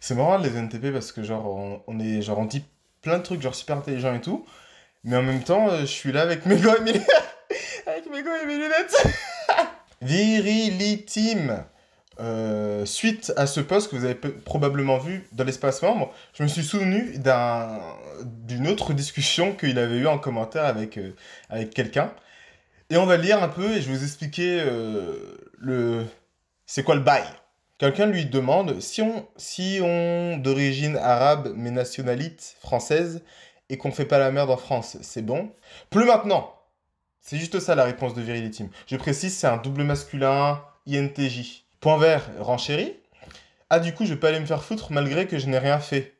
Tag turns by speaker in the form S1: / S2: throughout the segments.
S1: C'est moral les NTP parce que genre on, est genre on dit plein de trucs genre super intelligent et tout, mais en même temps euh, je suis là avec mes goûts et mes lunettes. Virilitime. Euh, suite à ce post que vous avez probablement vu dans l'espace membre, je me suis souvenu d'une autre discussion qu'il avait eu en commentaire avec, euh, avec quelqu'un. Et on va lire un peu et je vais vous expliquer euh, le... c'est quoi le bail. Quelqu'un lui demande si on, si on d'origine arabe mais nationalite française et qu'on fait pas la merde en France, c'est bon Plus maintenant C'est juste ça la réponse de Virilitime. Je précise, c'est un double masculin INTJ. Point vert, renchéri. Ah, du coup, je vais pas aller me faire foutre malgré que je n'ai rien fait.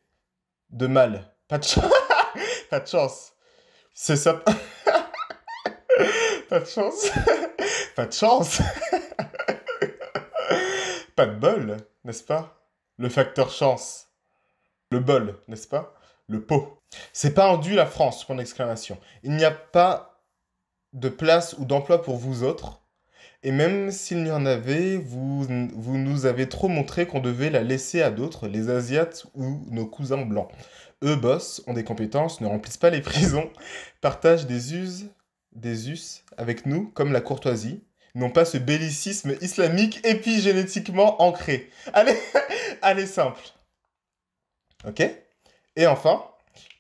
S1: De mal. Pas de, chance. pas de chance. C'est ça. pas de chance. pas de chance pas de bol, n'est-ce pas Le facteur chance. Le bol, n'est-ce pas Le pot. C'est pas en la France, point d'exclamation. Il n'y a pas de place ou d'emploi pour vous autres. Et même s'il y en avait, vous, vous nous avez trop montré qu'on devait la laisser à d'autres, les Asiates ou nos cousins blancs. Eux bossent, ont des compétences, ne remplissent pas les prisons, partagent des us des us avec nous, comme la courtoisie, n'ont pas ce bellicisme islamique épigénétiquement ancré. Allez, allez simple. Ok Et enfin,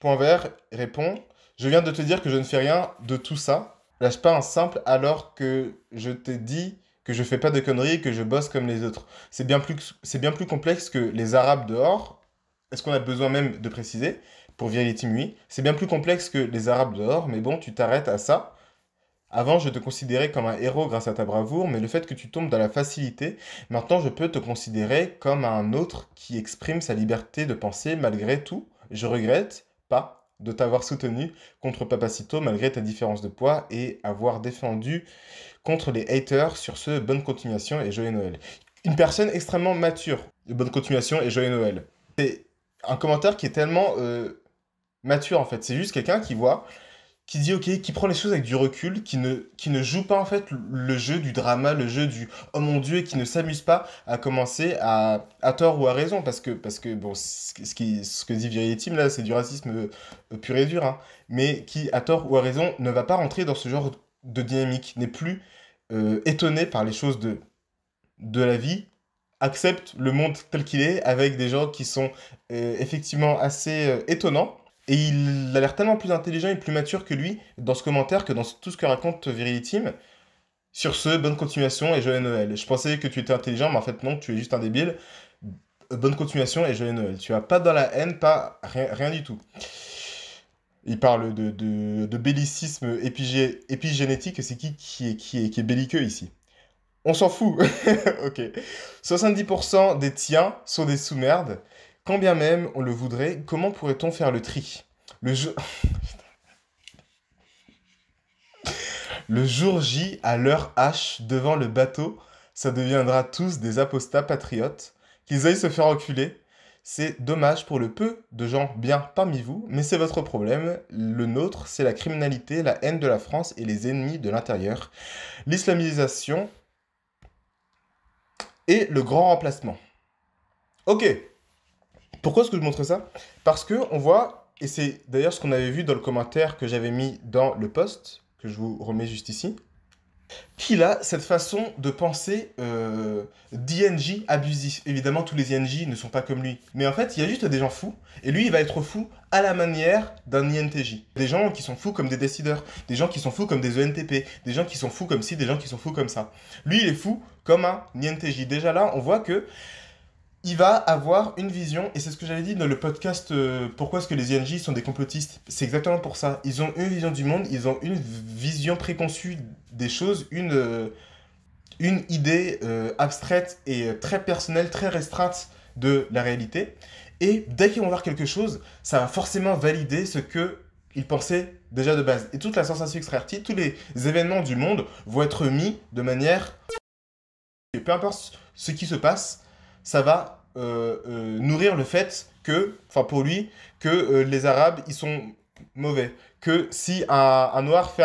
S1: point vert répond Je viens de te dire que je ne fais rien de tout ça. Lâche pas un simple alors que je t'ai dit que je fais pas de conneries et que je bosse comme les autres. C'est bien plus, c'est bien plus complexe que les Arabes dehors. Est-ce qu'on a besoin même de préciser pour les Timui C'est bien plus complexe que les Arabes dehors, mais bon, tu t'arrêtes à ça. Avant, je te considérais comme un héros grâce à ta bravoure, mais le fait que tu tombes dans la facilité, maintenant je peux te considérer comme un autre qui exprime sa liberté de penser malgré tout. Je regrette pas de t'avoir soutenu contre Papacito malgré ta différence de poids et avoir défendu contre les haters sur ce Bonne continuation et Joyeux Noël. Une personne extrêmement mature. Bonne continuation et Joyeux Noël. C'est un commentaire qui est tellement euh, mature en fait. C'est juste quelqu'un qui voit qui dit ok, qui prend les choses avec du recul, qui ne, qui ne joue pas en fait le jeu du drama, le jeu du oh mon dieu, et qui ne s'amuse pas à commencer à, à tort ou à raison, parce que, parce que bon, ce, qui, ce que dit là, c'est du racisme euh, pur et dur, hein. mais qui à tort ou à raison ne va pas rentrer dans ce genre de dynamique, n'est plus euh, étonné par les choses de, de la vie, accepte le monde tel qu'il est, avec des gens qui sont euh, effectivement assez étonnants et il a l'air tellement plus intelligent et plus mature que lui dans ce commentaire que dans tout ce que raconte Virilitime. Sur ce, bonne continuation et joyeux Noël. Je pensais que tu étais intelligent, mais en fait non, tu es juste un débile. Bonne continuation et joyeux Noël. Tu vas pas dans la haine, pas rien, du tout. Il parle de, de, de bellicisme épigé, épigénétique. C'est qui qui est, qui, est, qui est belliqueux ici On s'en fout. ok. 70% des tiens sont des sous-merdes. Quand bien même on le voudrait, comment pourrait-on faire le tri le, le jour J, à l'heure H, devant le bateau, ça deviendra tous des apostats patriotes. Qu'ils aillent se faire reculer. C'est dommage pour le peu de gens bien parmi vous, mais c'est votre problème. Le nôtre, c'est la criminalité, la haine de la France et les ennemis de l'intérieur. L'islamisation et le grand remplacement. Ok, pourquoi est-ce que je montre ça Parce que on voit, et c'est d'ailleurs ce qu'on avait vu dans le commentaire que j'avais mis dans le post, que je vous remets juste ici, qu'il a cette façon de penser euh, d'INJ abusif. Évidemment, tous les INJ ne sont pas comme lui. Mais en fait, il y a juste des gens fous, et lui, il va être fou à la manière d'un INTJ. Des gens qui sont fous comme des décideurs, des gens qui sont fous comme des ENTP, des gens qui sont fous comme ci, des gens qui sont fous comme ça. Lui, il est fou comme un INTJ. Déjà là, on voit que il va avoir une vision, et c'est ce que j'avais dit dans le podcast euh, Pourquoi est-ce que les ING sont des complotistes C'est exactement pour ça. Ils ont une vision du monde, ils ont une vision préconçue des choses, une, euh, une idée euh, abstraite et très personnelle, très restreinte de la réalité. Et dès qu'ils vont voir quelque chose, ça va forcément valider ce que ils pensaient déjà de base. Et toute la sensation extravertie, tous les événements du monde vont être mis de manière... Et peu importe ce qui se passe, ça va euh, euh, nourrir le fait que, enfin pour lui, que euh, les Arabes, ils sont mauvais. Que si un, noir fait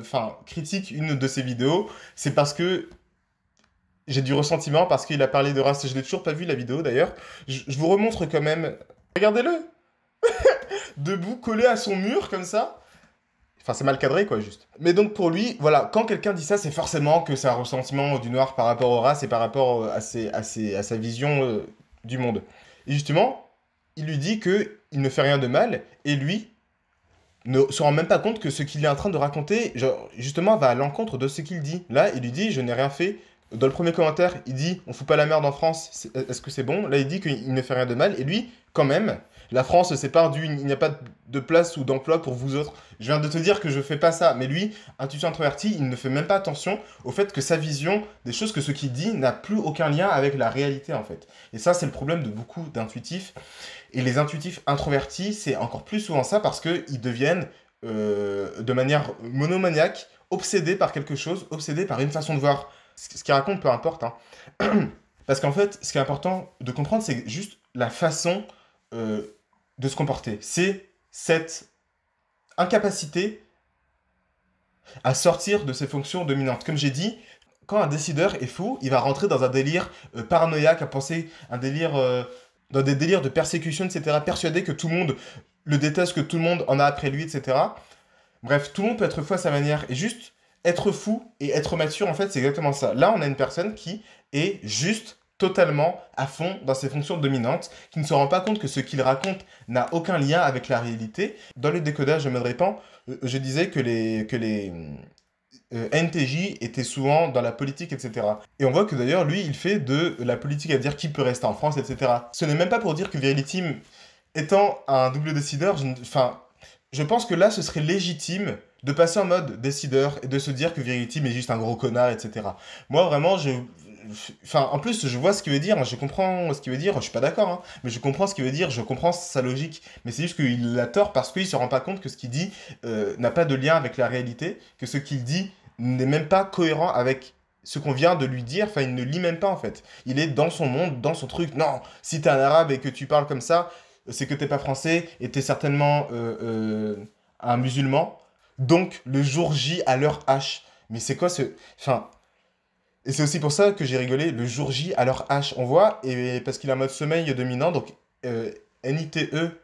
S1: enfin critique une de ses vidéos, c'est parce que j'ai du ressentiment, parce qu'il a parlé de race. Je n'ai toujours pas vu la vidéo d'ailleurs. je vous remontre quand même. Regardez-le Debout, collé à son mur comme ça. Enfin, c'est mal cadré, quoi, juste. Mais donc, pour lui, voilà, quand quelqu'un dit ça, c'est forcément que c'est un ressentiment du noir par rapport aux races et par rapport euh, à, ses, à, à sa vision euh, du monde. Et justement, il lui dit que il ne fait rien de mal, et lui ne se rend même pas compte que ce qu'il est en train de raconter, justement, va à l'encontre de ce qu'il dit. Là, il lui dit, je n'ai rien fait. Dans le premier commentaire, il dit, on fout pas la merde en France, est-ce que c'est bon Là, il dit qu'il ne fait rien de mal, et lui, quand même, la France s'est perdue. il n'y a pas de place ou d'emploi pour vous autres. Je viens de te dire que je fais pas ça. Mais lui, intuitif introverti, il ne fait même pas attention au fait que sa vision des choses, que ce qu'il dit, n'a plus aucun lien avec la réalité, en fait. Et ça, c'est le problème de beaucoup d'intuitifs. Et les intuitifs introvertis, c'est encore plus souvent ça parce qu'ils deviennent euh, de manière monomaniaque, obsédés par quelque chose, obsédés par une façon de voir. Ce qu'il raconte, peu importe. Hein. Parce qu'en fait, ce qui est important de comprendre, c'est juste la façon euh, de se comporter. C'est cette incapacité à sortir de ses fonctions dominantes. Comme j'ai dit, quand un décideur est fou, il va rentrer dans un délire euh, paranoïaque, à penser un délire, euh, dans des délires de persécution, etc., persuadé que tout le monde le déteste, que tout le monde en a après lui, etc. Bref, tout le monde peut être fou à sa manière. Et juste, être fou et être mature, en fait, c'est exactement ça. Là, on a une personne qui est juste totalement à fond dans ses fonctions dominantes, qui ne se rend pas compte que ce qu'il raconte n'a aucun lien avec la réalité. Dans le décodage je me répands, euh, je disais que les, que les euh, NTJ étaient souvent dans la politique, etc. Et on voit que d'ailleurs, lui, il fait de la politique à dire qui peut rester en France, etc. Ce n'est même pas pour dire que Virilitim étant un double décideur, enfin, je pense que là, ce serait légitime de passer en mode décideur et de se dire que Virilitim est juste un gros connard, etc. Moi, vraiment, je, enfin, en plus, je vois ce qu'il veut dire, je comprends ce qu'il veut dire, je suis pas d'accord, hein, mais je comprends ce qu'il veut dire, je comprends sa logique. Mais c'est juste qu'il a tort parce qu'il se rend pas compte que ce qu'il dit euh, n'a pas de lien avec la réalité, que ce qu'il dit n'est même pas cohérent avec ce qu'on vient de lui dire, enfin, il ne lit même pas en fait. Il est dans son monde, dans son truc. Non, si t'es un arabe et que tu parles comme ça, c'est que t'es pas français et t'es certainement euh, euh, un musulman. Donc, le jour J à l'heure H. Mais c'est quoi ce. Enfin, et c'est aussi pour ça que j'ai rigolé le jour J à leur H. On voit, et parce qu'il a un mode sommeil dominant, donc euh, N-I-T-E,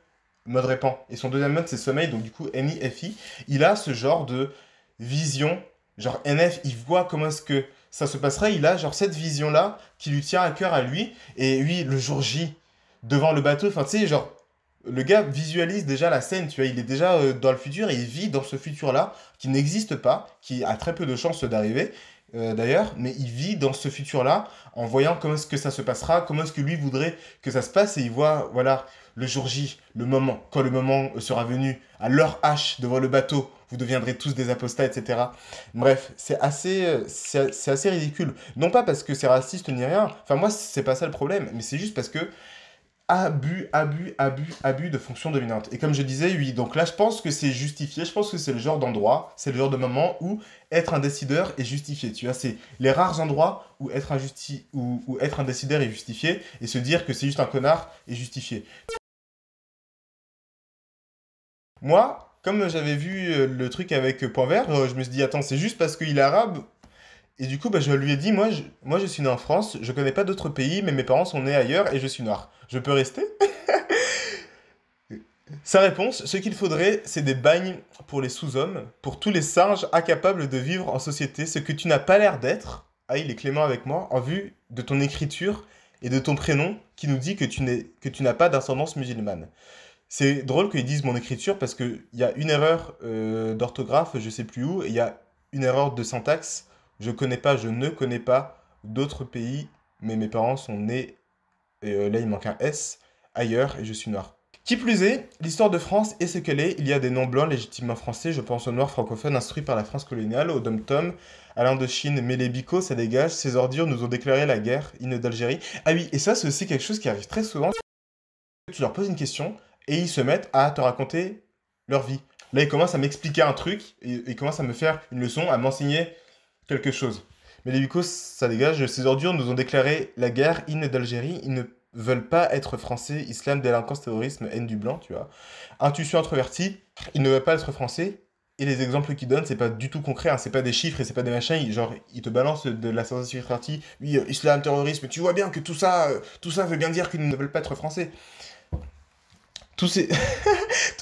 S1: mode répand. Et son deuxième mode, c'est sommeil, donc du coup n NIFI. Il a ce genre de vision, genre NF, il voit comment est-ce que ça se passerait. Il a genre cette vision-là qui lui tient à cœur à lui. Et lui, le jour J, devant le bateau, enfin tu sais, genre le gars visualise déjà la scène, tu vois, il est déjà euh, dans le futur il vit dans ce futur-là qui n'existe pas, qui a très peu de chances d'arriver. Euh, d'ailleurs, mais il vit dans ce futur-là en voyant comment est-ce que ça se passera, comment est-ce que lui voudrait que ça se passe, et il voit, voilà, le jour J, le moment, quand le moment euh, sera venu, à l'heure H, devant le bateau, vous deviendrez tous des apostats, etc. Bref, c'est assez, euh, c'est assez ridicule. Non pas parce que c'est raciste ni rien, enfin moi, c'est pas ça le problème, mais c'est juste parce que abus, abus, abus, abus de fonction dominante. Et comme je disais, oui, donc là, je pense que c'est justifié, je pense que c'est le genre d'endroit, c'est le genre de moment où être un décideur est justifié. Tu vois, c'est les rares endroits où être, injusti être un décideur est justifié et se dire que c'est juste un connard est justifié. Moi, comme j'avais vu euh, le truc avec Point Vert, euh, je me suis dit, attends, c'est juste parce qu'il est arabe et du coup, bah, je lui ai dit, moi je, moi, je suis né en France, je connais pas d'autres pays, mais mes parents sont nés ailleurs et je suis noir. Je peux rester Sa réponse, ce qu'il faudrait, c'est des bagnes pour les sous-hommes, pour tous les singes incapables de vivre en société, ce que tu n'as pas l'air d'être. Ah, il est clément avec moi, en vue de ton écriture et de ton prénom qui nous dit que tu n'as pas d'ascendance musulmane. C'est drôle qu'ils disent mon écriture parce qu'il y a une erreur euh, d'orthographe, je sais plus où, et il y a une erreur de syntaxe je connais pas, je ne connais pas d'autres pays, mais mes parents sont nés, et euh, là il manque un S, ailleurs, et je suis noir. Qui plus est, l'histoire de France est ce qu'elle est. Il y a des noms blancs légitimement français, je pense aux noirs francophones instruits par la France coloniale, au dom-tom, à l'Indochine, mais les bicots, ça dégage, ces ordures nous ont déclaré la guerre, hymne d'Algérie. Ah oui, et ça c'est aussi quelque chose qui arrive très souvent. Tu leur poses une question, et ils se mettent à te raconter leur vie. Là, ils commencent à m'expliquer un truc, et ils commencent à me faire une leçon, à m'enseigner quelque chose. Mais les Hucos, ça dégage. Ces ordures nous ont déclaré la guerre, hymne d'Algérie. Ils ne veulent pas être français, islam, délinquance, terrorisme, haine du blanc, tu vois. Intuition introvertie, ils ne veulent pas être français. Et les exemples qu'ils donnent, c'est pas du tout concret, hein. c'est pas des chiffres et c'est pas des machins. genre, ils te balancent de la sensation introvertie. Oui, euh, islam, terrorisme, tu vois bien que tout ça, euh, tout ça veut bien dire qu'ils ne veulent pas être français. Tous,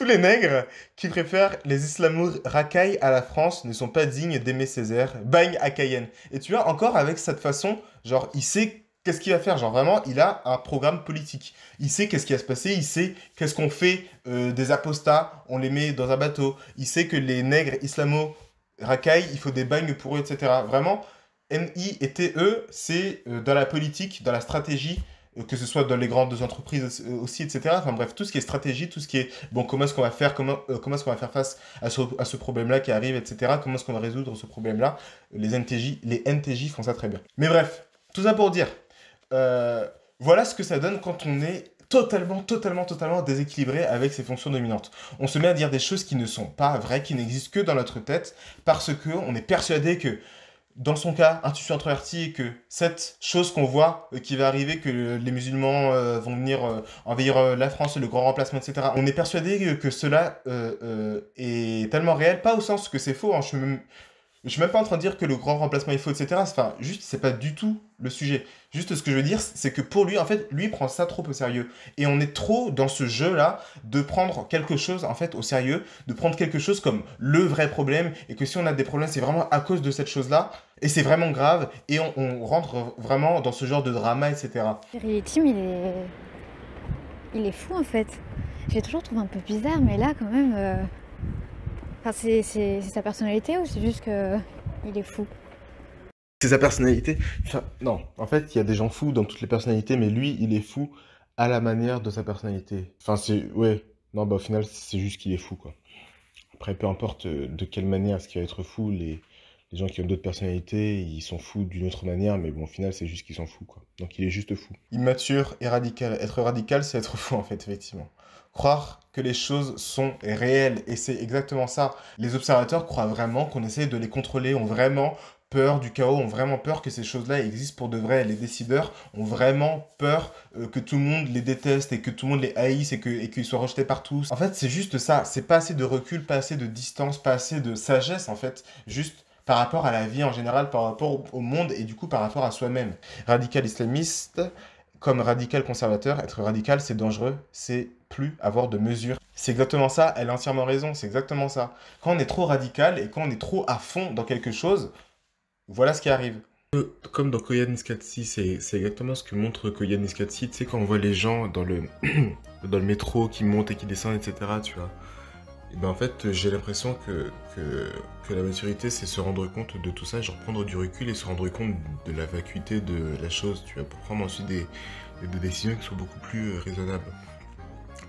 S1: les nègres qui préfèrent les islamo racailles à la France ne sont pas dignes d'aimer Césaire. Bagne à Cayenne. Et tu vois, encore avec cette façon, genre, il sait qu'est-ce qu'il va faire Genre vraiment, il a un programme politique. Il sait qu'est-ce qui va se passer, il sait qu'est-ce qu'on fait euh, des apostats, on les met dans un bateau. Il sait que les nègres islamo racailles, il faut des bagnes pour eux, etc. Vraiment, nI et e c'est euh, dans la politique, dans la stratégie euh, que ce soit dans les grandes entreprises aussi, euh, etc. Enfin bref, tout ce qui est stratégie, tout ce qui est, bon, comment est-ce qu'on va faire, comment, euh, comment est-ce qu'on va faire face à ce, à ce problème-là qui arrive, etc. Comment est-ce qu'on va résoudre ce problème-là les NTJ, les NTJ font ça très bien. Mais bref, tout ça pour dire, voilà ce que ça donne quand on est totalement, totalement, totalement déséquilibré avec ses fonctions dominantes. On se met à dire des choses qui ne sont pas vraies, qui n'existent que dans notre tête, parce qu'on est persuadé que dans son cas, un tissu introverti que cette chose qu'on voit euh, qui va arriver, que les musulmans euh, vont venir euh, envahir la France, le grand remplacement, etc. On est persuadé que, cela est tellement réel, pas au sens que c'est faux. Hein, je, je suis même pas en train de dire que le grand remplacement est faux, etc. Enfin, juste, c'est pas du tout le sujet. Juste, ce que je veux dire, c'est que pour lui, en fait, lui prend ça trop au sérieux. Et on est trop dans ce jeu-là de prendre quelque chose, en fait, au sérieux, de prendre quelque chose comme le vrai problème, et que si on a des problèmes, c'est vraiment à cause de cette chose-là, et c'est vraiment grave, et on, rentre vraiment dans ce genre de drama, etc. Et Tim, il est... il est fou, en fait. J'ai toujours trouvé un peu bizarre, mais là, quand même... Euh, c'est, sa personnalité ou c'est juste qu'il euh, est fou C'est sa personnalité Non, en fait, il y a des gens fous dans toutes les personnalités, mais lui, il est fou à la manière de sa personnalité. Enfin, c'est. Ouais. Non, bah, au final, c'est juste qu'il est fou, quoi. Après, peu importe euh, de quelle manière ce qu'il va être fou, les, les gens qui ont d'autres personnalités, ils s'en foutent d'une autre manière, mais bon, au final, c'est juste qu'ils s'en foutent, quoi. Donc il est juste fou. Immature et radical. Être radical, c'est être fou, en fait, effectivement. Croire que les choses sont réelles, et c'est exactement ça. Les observateurs croient vraiment qu'on essaie de les contrôler, ont vraiment peur du chaos, ont vraiment peur que ces choses-là existent pour de vrai. Les décideurs ont vraiment peur euh, que tout le monde les déteste et que tout le monde les haïsse et qu'ils soient rejetés par tous. En fait, c'est juste ça. C'est pas assez de recul, pas assez de distance, pas assez de sagesse, en fait. Juste par rapport à la vie en général, par rapport au monde et du coup par rapport à soi-même. Radical islamiste, comme radical conservateur, être radical, c'est dangereux, c'est plus avoir de mesures. C'est exactement ça, elle a entièrement raison, c'est exactement ça. Quand on est trop radical et quand on est trop à fond dans quelque chose, voilà ce qui arrive. Comme dans Koyan Niskatsi, c'est exactement ce que montre Koyan Niskatsi, tu sais, quand on voit les gens dans le, dans le métro qui montent et qui descendent, etc., tu vois. Ben, en fait, j'ai l'impression que, la maturité, c'est se rendre compte de tout ça, genre prendre du recul et se rendre compte de la vacuité de la chose, tu vois, pour prendre ensuite des, décisions qui sont beaucoup plus euh, raisonnables.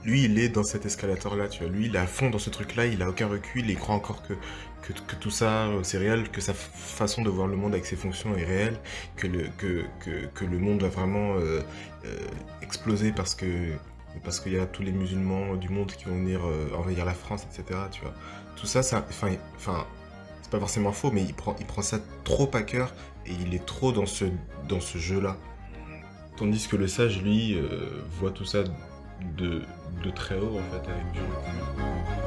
S1: Lui, il est dans cet escalator-là, tu vois. Lui, il est à fond dans ce truc-là, il a aucun recul, il croit encore que, que, tout ça, euh, c'est réel, que sa façon de voir le monde avec ses fonctions est réelle, que le, que, le monde va vraiment euh, exploser parce que parce qu'il y a tous les musulmans du monde qui vont venir euh, envahir la France, etc. Tu vois. Tout ça, ça enfin, c'est pas forcément faux, mais il prend, il prend ça trop à cœur et il est trop dans ce, dans ce jeu-là. Tandis que le sage, lui, euh, voit tout ça de, de très haut, en fait, avec du recul.